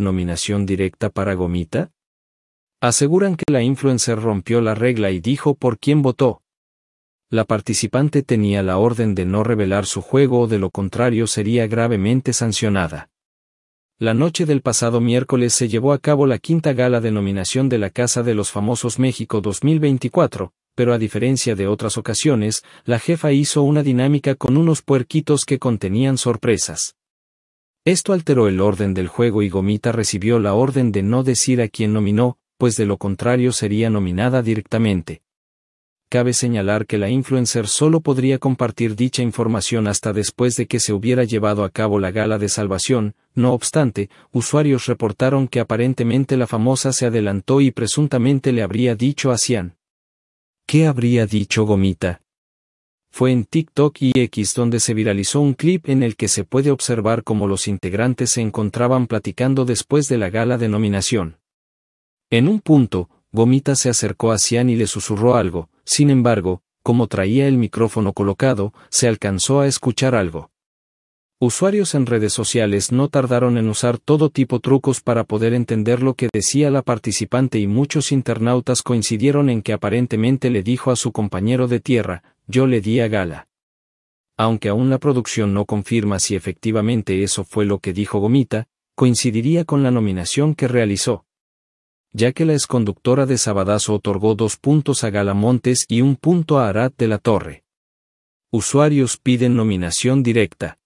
nominación directa para Gomita? Aseguran que la influencer rompió la regla y dijo por quién votó. La participante tenía la orden de no revelar su juego o de lo contrario sería gravemente sancionada. La noche del pasado miércoles se llevó a cabo la quinta gala de nominación de la Casa de los Famosos México 2024, pero a diferencia de otras ocasiones, la jefa hizo una dinámica con unos puerquitos que contenían sorpresas. Esto alteró el orden del juego y Gomita recibió la orden de no decir a quién nominó, pues de lo contrario sería nominada directamente. Cabe señalar que la influencer solo podría compartir dicha información hasta después de que se hubiera llevado a cabo la gala de salvación, no obstante, usuarios reportaron que aparentemente la famosa se adelantó y presuntamente le habría dicho a Cian. ¿Qué habría dicho Gomita? Fue en TikTok y X donde se viralizó un clip en el que se puede observar cómo los integrantes se encontraban platicando después de la gala de nominación. En un punto, Gomita se acercó a Cian y le susurró algo, sin embargo, como traía el micrófono colocado, se alcanzó a escuchar algo. Usuarios en redes sociales no tardaron en usar todo tipo trucos para poder entender lo que decía la participante y muchos internautas coincidieron en que aparentemente le dijo a su compañero de tierra, yo le di a Gala. Aunque aún la producción no confirma si efectivamente eso fue lo que dijo Gomita, coincidiría con la nominación que realizó. Ya que la exconductora de Sabadazo otorgó dos puntos a Gala Montes y un punto a Arat de la Torre. Usuarios piden nominación directa.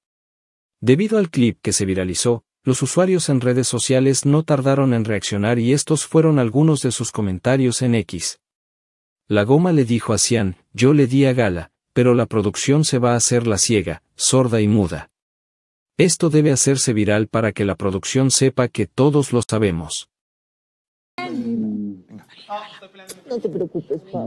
Debido al clip que se viralizó, los usuarios en redes sociales no tardaron en reaccionar y estos fueron algunos de sus comentarios en X. La goma le dijo a Cian, yo le di a gala, pero la producción se va a hacer la ciega, sorda y muda. Esto debe hacerse viral para que la producción sepa que todos lo sabemos. No te preocupes,